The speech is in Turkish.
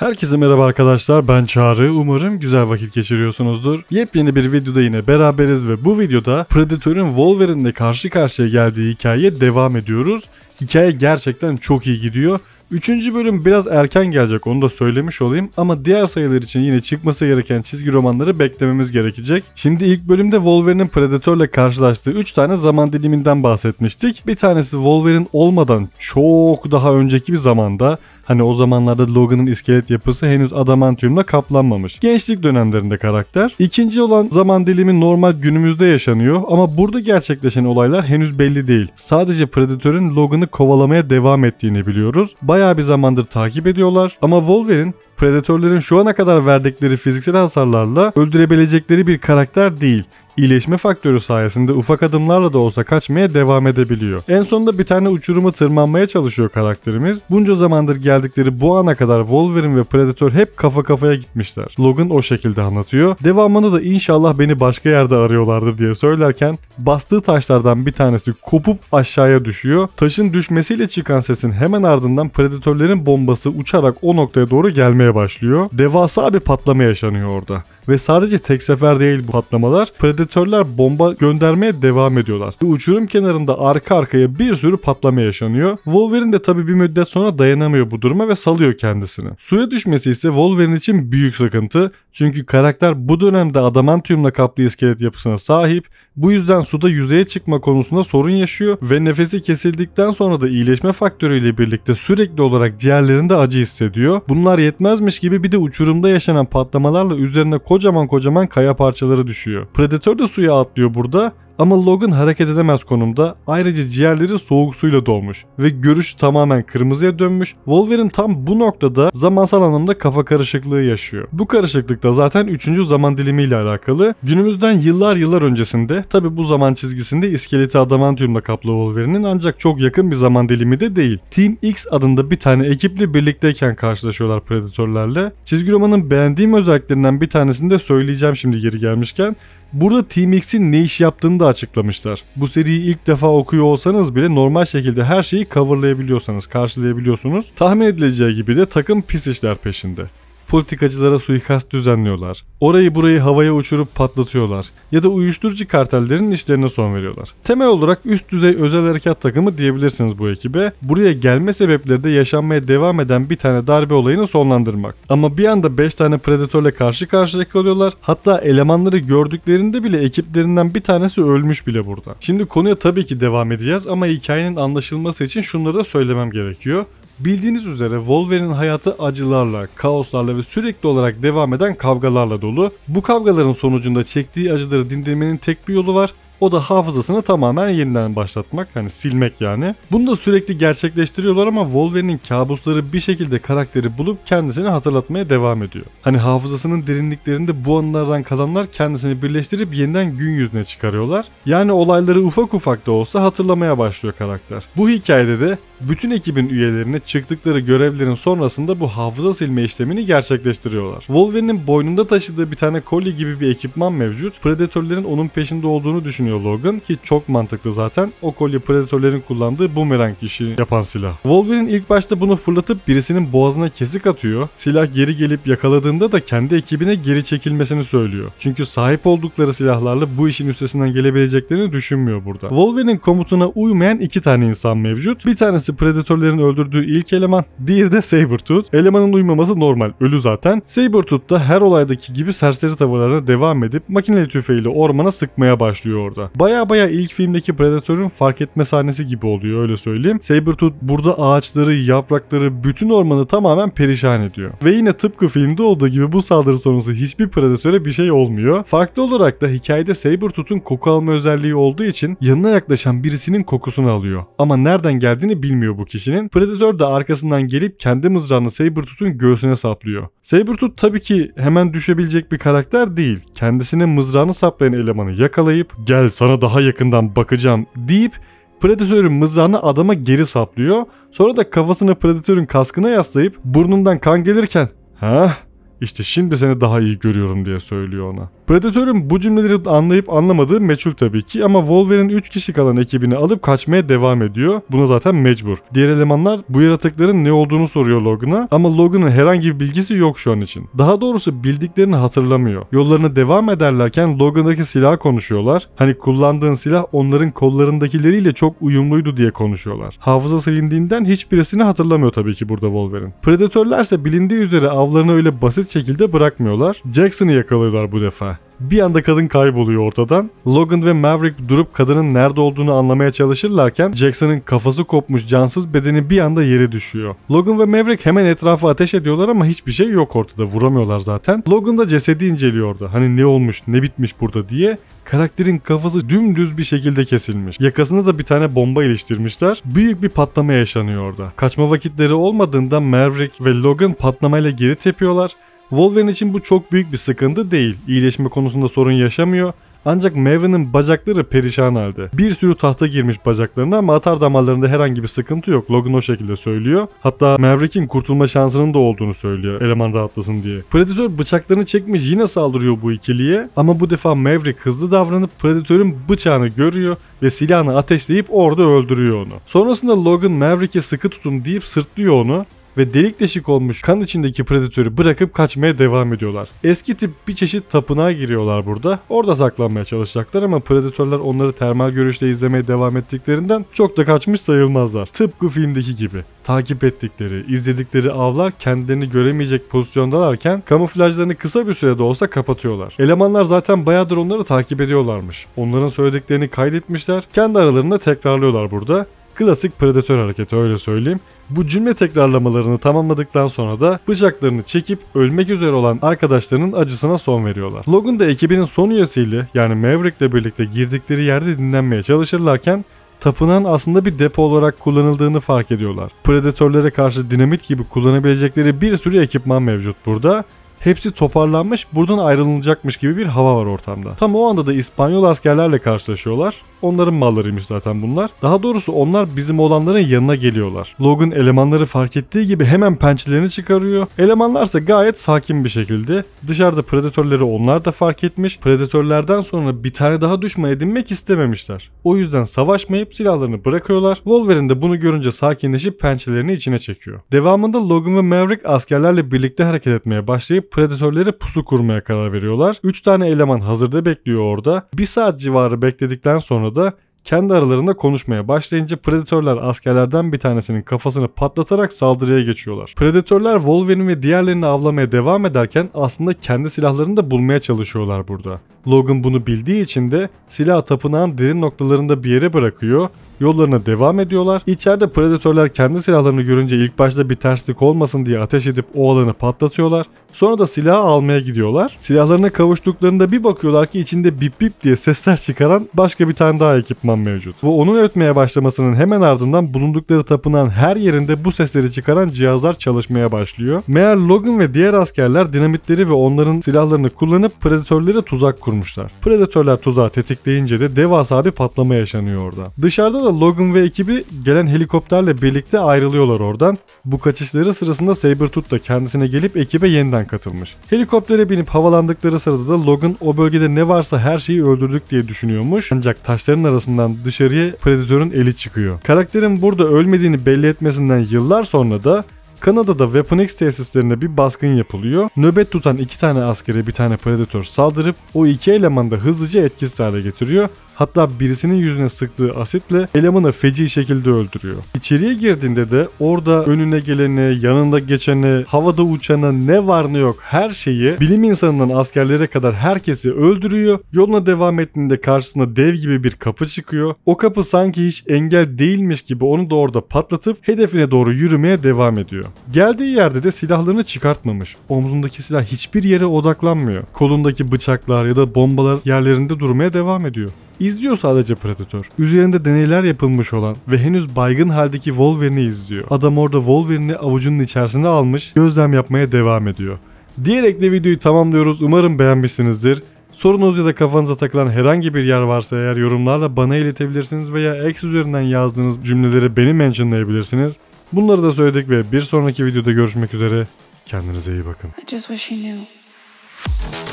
Herkese merhaba arkadaşlar ben Çağrı umarım güzel vakit geçiriyorsunuzdur. Yepyeni bir videoda yine beraberiz ve bu videoda Predator'un Wolverine'le karşı karşıya geldiği hikayeye devam ediyoruz. Hikaye gerçekten çok iyi gidiyor. Üçüncü bölüm biraz erken gelecek onu da söylemiş olayım ama diğer sayılar için yine çıkması gereken çizgi romanları beklememiz gerekecek. Şimdi ilk bölümde Wolverine'in Predator'la karşılaştığı 3 tane zaman diliminden bahsetmiştik. Bir tanesi Wolverine olmadan çok daha önceki bir zamanda Hani o zamanlarda Logan'ın iskelet yapısı henüz adamantiumla kaplanmamış. Gençlik dönemlerinde karakter. İkinci olan zaman dilimi normal günümüzde yaşanıyor ama burada gerçekleşen olaylar henüz belli değil. Sadece Predator'ın Logan'ı kovalamaya devam ettiğini biliyoruz. Bayağı bir zamandır takip ediyorlar ama Wolverine Predatörlerin şu ana kadar verdikleri fiziksel hasarlarla öldürebilecekleri bir karakter değil iyileşme faktörü sayesinde ufak adımlarla da olsa kaçmaya devam edebiliyor. En sonunda bir tane uçuruma tırmanmaya çalışıyor karakterimiz. Bunca zamandır geldikleri bu ana kadar Wolverine ve Predator hep kafa kafaya gitmişler. Logan o şekilde anlatıyor. Devamında da inşallah beni başka yerde arıyorlardır diye söylerken bastığı taşlardan bir tanesi kopup aşağıya düşüyor. Taşın düşmesiyle çıkan sesin hemen ardından Predator'lerin bombası uçarak o noktaya doğru gelmeye başlıyor. Devasa bir patlama yaşanıyor orada. Ve sadece tek sefer değil bu patlamalar. Predatörler bomba göndermeye devam ediyorlar. Ve uçurum kenarında arka arkaya bir sürü patlama yaşanıyor. Wolverine de tabii bir müddet sonra dayanamıyor bu duruma ve salıyor kendisini. Suya düşmesi ise Wolverine için büyük sıkıntı. Çünkü karakter bu dönemde adamantiumla kaplı iskelet yapısına sahip bu yüzden suda yüzeye çıkma konusunda sorun yaşıyor ve nefesi kesildikten sonra da iyileşme faktörüyle birlikte sürekli olarak ciğerlerinde acı hissediyor. Bunlar yetmezmiş gibi bir de uçurumda yaşanan patlamalarla üzerine kocaman kocaman kaya parçaları düşüyor. Predatör de suya atlıyor burada ama Logan hareket edemez konumda. Ayrıca ciğerleri soğuk suyla dolmuş ve görüş tamamen kırmızıya dönmüş. Wolverine tam bu noktada zamansal anlamda kafa karışıklığı yaşıyor. Bu karışıklık da zaten 3. zaman dilimi ile alakalı. Günümüzden yıllar yıllar öncesinde tabi bu zaman çizgisinde iskeleti adamantiumla kaplı Wolverine'in ancak çok yakın bir zaman dilimi de değil. Team X adında bir tane ekiple birlikteyken karşılaşıyorlar Predator'larla. Çizgi romanın beğendiğim özelliklerinden bir tanesini de söyleyeceğim şimdi geri gelmişken. Burada TeamX'in ne iş yaptığını da açıklamışlar. Bu seriyi ilk defa okuyor olsanız bile normal şekilde her şeyi coverlayabiliyorsanız, karşılayabiliyorsunuz. Tahmin edileceği gibi de takım pis işler peşinde politikacılara suikast düzenliyorlar. Orayı burayı havaya uçurup patlatıyorlar. Ya da uyuşturucu kartellerin işlerine son veriyorlar. Temel olarak üst düzey özel harekat takımı diyebilirsiniz bu ekibe. Buraya gelme sebepleri de yaşanmaya devam eden bir tane darbe olayını sonlandırmak. Ama bir anda 5 tane predatörle karşı karşıya kalıyorlar. Hatta elemanları gördüklerinde bile ekiplerinden bir tanesi ölmüş bile burada. Şimdi konuya tabii ki devam edeceğiz ama hikayenin anlaşılması için şunları da söylemem gerekiyor. Bildiğiniz üzere Wolverine'in hayatı acılarla, kaoslarla ve sürekli olarak devam eden kavgalarla dolu. Bu kavgaların sonucunda çektiği acıları dindirmenin tek bir yolu var. O da hafızasını tamamen yeniden başlatmak. Hani silmek yani. Bunu da sürekli gerçekleştiriyorlar ama Wolverine'in kabusları bir şekilde karakteri bulup kendisini hatırlatmaya devam ediyor. Hani hafızasının derinliklerinde bu anlardan kalanlar kendisini birleştirip yeniden gün yüzüne çıkarıyorlar. Yani olayları ufak ufak da olsa hatırlamaya başlıyor karakter. Bu hikayede de bütün ekibin üyelerine çıktıkları görevlerin sonrasında bu hafıza silme işlemini gerçekleştiriyorlar. Wolverine'in boynunda taşıdığı bir tane kolye gibi bir ekipman mevcut. Predatörlerin onun peşinde olduğunu düşünüyor Logan ki çok mantıklı zaten. O kolye predatörlerin kullandığı bumerang işi yapan silah. Wolverine ilk başta bunu fırlatıp birisinin boğazına kesik atıyor. Silah geri gelip yakaladığında da kendi ekibine geri çekilmesini söylüyor. Çünkü sahip oldukları silahlarla bu işin üstesinden gelebileceklerini düşünmüyor burada. Wolverine'in komutuna uymayan iki tane insan mevcut. Bir tanesi Birisi Predator'ların öldürdüğü ilk eleman, diğeri de Sabertooth. Elemanın uymaması normal, ölü zaten. Sabertooth da her olaydaki gibi serseri tavırlarına devam edip makineli tüfeğiyle ormana sıkmaya başlıyor orada. Baya baya ilk filmdeki Predator'un fark etme sahnesi gibi oluyor öyle söyleyeyim. Sabertooth burada ağaçları, yaprakları, bütün ormanı tamamen perişan ediyor. Ve yine tıpkı filmde olduğu gibi bu saldırı sonrası hiçbir Predator'e bir şey olmuyor. Farklı olarak da hikayede Sabertooth'un koku alma özelliği olduğu için yanına yaklaşan birisinin kokusunu alıyor. Ama nereden geldiğini bilmiyor değmiyor bu kişinin. Predator da arkasından gelip kendi mızrağını Sabertooth'un göğsüne saplıyor. Sabertooth tabii ki hemen düşebilecek bir karakter değil. Kendisine mızrağını saplayan elemanı yakalayıp gel sana daha yakından bakacağım deyip Predatör'ün mızrağını adama geri saplıyor. Sonra da kafasını Predatör'ün kaskına yaslayıp burnundan kan gelirken ha işte şimdi seni daha iyi görüyorum diye söylüyor ona. Predatörün bu cümleleri anlayıp anlamadığı meçhul tabii ki ama Wolverine 3 kişi kalan ekibini alıp kaçmaya devam ediyor. Buna zaten mecbur. Diğer elemanlar bu yaratıkların ne olduğunu soruyor Logan'a ama Logan'ın herhangi bir bilgisi yok şu an için. Daha doğrusu bildiklerini hatırlamıyor. Yollarına devam ederlerken Logan'daki silah konuşuyorlar. Hani kullandığın silah onların kollarındakileriyle çok uyumluydu diye konuşuyorlar. Hafıza silindiğinden hiçbirisini hatırlamıyor tabii ki burada Wolverine. Predatörlerse bilindiği üzere avlarını öyle basit şekilde bırakmıyorlar. Jackson'ı yakalıyorlar bu defa. Bir anda kadın kayboluyor ortadan. Logan ve Maverick durup kadının nerede olduğunu anlamaya çalışırlarken Jackson'ın kafası kopmuş cansız bedeni bir anda yere düşüyor. Logan ve Maverick hemen etrafa ateş ediyorlar ama hiçbir şey yok ortada. Vuramıyorlar zaten. Logan da cesedi inceliyordu. Hani ne olmuş ne bitmiş burada diye. Karakterin kafası dümdüz bir şekilde kesilmiş. Yakasına da bir tane bomba iliştirmişler. Büyük bir patlama yaşanıyor orada. Kaçma vakitleri olmadığında Maverick ve Logan patlamayla geri tepiyorlar Wolverine için bu çok büyük bir sıkıntı değil. İyileşme konusunda sorun yaşamıyor. Ancak Maven'in bacakları perişan halde. Bir sürü tahta girmiş bacaklarına ama atar damarlarında herhangi bir sıkıntı yok. Logan o şekilde söylüyor. Hatta Maverick'in kurtulma şansının da olduğunu söylüyor eleman rahatlasın diye. Predator bıçaklarını çekmiş yine saldırıyor bu ikiliye ama bu defa Maverick hızlı davranıp Predator'un bıçağını görüyor ve silahını ateşleyip orada öldürüyor onu. Sonrasında Logan Maverick'e sıkı tutun deyip sırtlıyor onu ve delik deşik olmuş kan içindeki predatörü bırakıp kaçmaya devam ediyorlar. Eski tip bir çeşit tapınağa giriyorlar burada. Orada saklanmaya çalışacaklar ama predatörler onları termal görüşle izlemeye devam ettiklerinden çok da kaçmış sayılmazlar. Tıpkı filmdeki gibi takip ettikleri, izledikleri avlar kendilerini göremeyecek pozisyondalarken kamuflajlarını kısa bir sürede olsa kapatıyorlar. Elemanlar zaten bayağıdır onları takip ediyorlarmış. Onların söylediklerini kaydetmişler, kendi aralarında tekrarlıyorlar burada Klasik predatör hareketi öyle söyleyeyim. Bu cümle tekrarlamalarını tamamladıktan sonra da bıçaklarını çekip ölmek üzere olan arkadaşlarının acısına son veriyorlar. Logan da ekibinin son üyesiyle yani Maverick'le birlikte girdikleri yerde dinlenmeye çalışırlarken tapınağın aslında bir depo olarak kullanıldığını fark ediyorlar. Predatörlere karşı dinamit gibi kullanabilecekleri bir sürü ekipman mevcut burada. Hepsi toparlanmış, buradan ayrılacakmış gibi bir hava var ortamda. Tam o anda da İspanyol askerlerle karşılaşıyorlar. Onların mallarıymış zaten bunlar. Daha doğrusu onlar bizim olanların yanına geliyorlar. Logan elemanları fark ettiği gibi hemen pençelerini çıkarıyor. Elemanlarsa gayet sakin bir şekilde. Dışarıda predatörleri onlar da fark etmiş. Predatörlerden sonra bir tane daha düşman edinmek istememişler. O yüzden savaşmayıp silahlarını bırakıyorlar. Wolverine de bunu görünce sakinleşip pençelerini içine çekiyor. Devamında Logan ve Maverick askerlerle birlikte hareket etmeye başlayıp predatörlere pusu kurmaya karar veriyorlar. 3 tane eleman hazırda bekliyor orada. 1 saat civarı bekledikten sonra konuda kendi aralarında konuşmaya başlayınca Predatörler askerlerden bir tanesinin kafasını patlatarak saldırıya geçiyorlar. Predatörler Wolverine ve diğerlerini avlamaya devam ederken aslında kendi silahlarını da bulmaya çalışıyorlar burada. Logan bunu bildiği için de silah tapınağın derin noktalarında bir yere bırakıyor, yollarına devam ediyorlar. İçeride Predatörler kendi silahlarını görünce ilk başta bir terslik olmasın diye ateş edip o alanı patlatıyorlar. Sonra da silahı almaya gidiyorlar. Silahlarına kavuştuklarında bir bakıyorlar ki içinde bip bip diye sesler çıkaran başka bir tane daha ekipman katman mevcut. Ve onun ötmeye başlamasının hemen ardından bulundukları tapınağın her yerinde bu sesleri çıkaran cihazlar çalışmaya başlıyor. Meğer Logan ve diğer askerler dinamitleri ve onların silahlarını kullanıp predatörlere tuzak kurmuşlar. Predatörler tuzağı tetikleyince de devasa bir patlama yaşanıyor orada. Dışarıda da Logan ve ekibi gelen helikopterle birlikte ayrılıyorlar oradan. Bu kaçışları sırasında Sabertooth da kendisine gelip ekibe yeniden katılmış. Helikoptere binip havalandıkları sırada da Logan o bölgede ne varsa her şeyi öldürdük diye düşünüyormuş. Ancak taşların arasında ağzından dışarıya Predator'un eli çıkıyor. Karakterin burada ölmediğini belli etmesinden yıllar sonra da Kanada'da Weapon X tesislerine bir baskın yapılıyor. Nöbet tutan iki tane askere bir tane Predator saldırıp o iki elemanı da hızlıca etkisiz hale getiriyor. Hatta birisinin yüzüne sıktığı asitle elemanı feci şekilde öldürüyor. İçeriye girdiğinde de orada önüne geleni, yanında geçeni, havada uçanı ne var ne yok her şeyi bilim insanından askerlere kadar herkesi öldürüyor. Yoluna devam ettiğinde karşısına dev gibi bir kapı çıkıyor. O kapı sanki hiç engel değilmiş gibi onu da orada patlatıp hedefine doğru yürümeye devam ediyor. Geldiği yerde de silahlarını çıkartmamış. Omzundaki silah hiçbir yere odaklanmıyor. Kolundaki bıçaklar ya da bombalar yerlerinde durmaya devam ediyor. İzliyor sadece Predator. Üzerinde deneyler yapılmış olan ve henüz baygın haldeki Wolverine'i izliyor. Adam orada Wolverine'i avucunun içerisine almış, gözlem yapmaya devam ediyor. Diyerek de videoyu tamamlıyoruz. Umarım beğenmişsinizdir. Sorunuz ya da kafanıza takılan herhangi bir yer varsa eğer yorumlarla bana iletebilirsiniz veya X üzerinden yazdığınız cümleleri beni mentionlayabilirsiniz. Bunları da söyledik ve bir sonraki videoda görüşmek üzere. Kendinize iyi bakın. I just wish you knew.